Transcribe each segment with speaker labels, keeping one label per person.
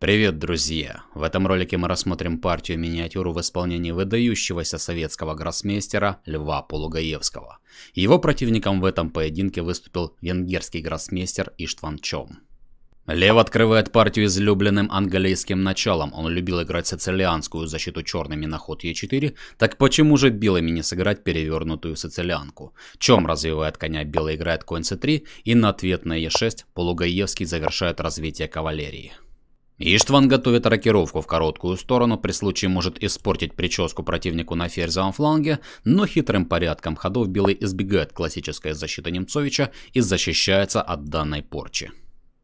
Speaker 1: Привет, друзья! В этом ролике мы рассмотрим партию-миниатюру в исполнении выдающегося советского гроссмейстера Льва Полугаевского. Его противником в этом поединке выступил венгерский гроссмейстер Иштван Чом. Лев открывает партию излюбленным английским началом. Он любил играть сицилианскую защиту черными на ход Е4, так почему же белыми не сыграть перевернутую сицилианку? Чем развивает коня белый играет конь С3 и на ответ на Е6 Полугаевский завершает развитие кавалерии. Иштван готовит рокировку в короткую сторону, при случае может испортить прическу противнику на ферзевом фланге, но хитрым порядком ходов Белый избегает классической защиты Немцовича и защищается от данной порчи.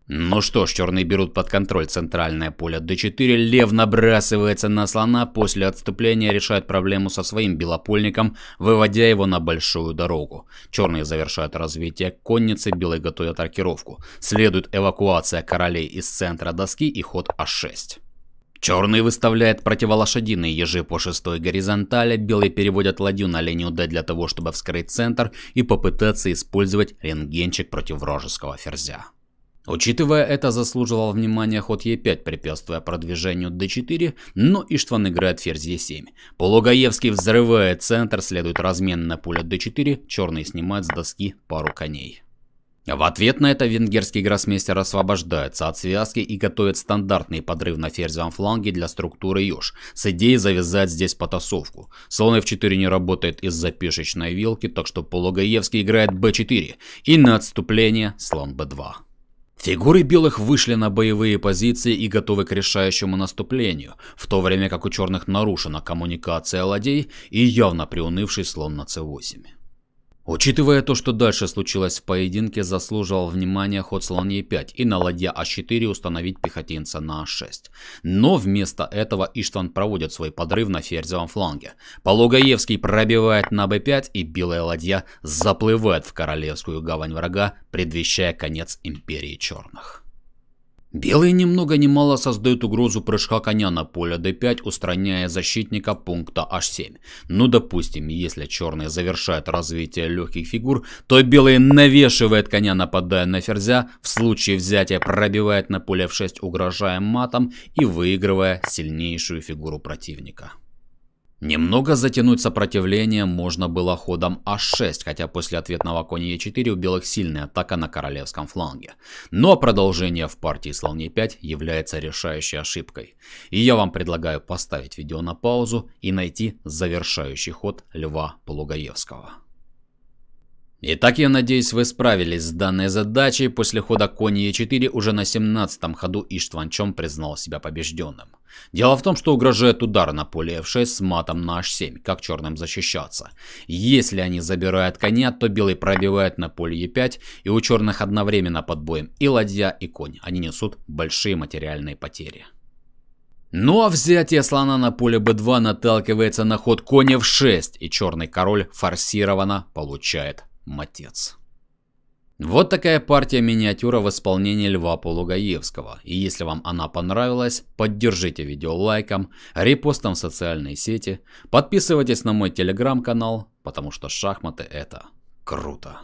Speaker 1: Ну что ж, черные берут под контроль центральное поле d4, лев набрасывается на слона, после отступления решает проблему со своим белопольником, выводя его на большую дорогу. Черные завершают развитие конницы, белые готовят аркировку. Следует эвакуация королей из центра доски и ход а6. Черный выставляет противолошадиные ежи по шестой горизонтали, белые переводят ладью на линию D для того, чтобы вскрыть центр и попытаться использовать рентгенчик против вражеского ферзя. Учитывая это, заслуживал внимания ход Е5, препятствуя продвижению Д4, но Иштван играет ферзь Е7. Полугаевский взрывает центр, следует размен на пуля Д4, черный снимает с доски пару коней. В ответ на это венгерский гроссмейстер освобождается от связки и готовит стандартный подрыв на ферзевом фланге для структуры Ёж, с идеей завязать здесь потасовку. Слон f4 не работает из-за пешечной вилки, так что Полугаевский играет b4 и на отступление слон b2. Фигуры белых вышли на боевые позиции и готовы к решающему наступлению, в то время как у черных нарушена коммуникация ладей и явно приунывший слон на c8. Учитывая то, что дальше случилось в поединке, заслуживал внимания ход слон Е5 и на ладья А4 установить пехотинца на А6. Но вместо этого Иштван проводит свой подрыв на ферзевом фланге. Пологаевский пробивает на Б5 и белая ладья заплывает в королевскую гавань врага, предвещая конец империи черных. Белые немного много ни мало создают угрозу прыжка коня на поле d5, устраняя защитника пункта h7. Ну допустим, если черные завершают развитие легких фигур, то белые навешивают коня, нападая на ферзя, в случае взятия пробивает на поле f6, угрожая матом и выигрывая сильнейшую фигуру противника. Немного затянуть сопротивление можно было ходом а6, хотя после ответного конь e 4 у белых сильная атака на королевском фланге. Но продолжение в партии слон e 5 является решающей ошибкой. И я вам предлагаю поставить видео на паузу и найти завершающий ход Льва Полугаевского. Итак, я надеюсь, вы справились с данной задачей. После хода конь Е4 уже на 17-м ходу Иштванчом признал себя побежденным. Дело в том, что угрожает удар на поле f6 с матом на h7, как черным защищаться. Если они забирают коня, то белый пробивает на поле e5, и у черных одновременно под боем и ладья, и конь. Они несут большие материальные потери. Ну а взятие слона на поле b2 наталкивается на ход коня в 6, и черный король форсированно получает Матец. Вот такая партия миниатюра в исполнении Льва Полугаевского. И если вам она понравилась, поддержите видео лайком, репостом в социальные сети, подписывайтесь на мой телеграм-канал, потому что шахматы это круто.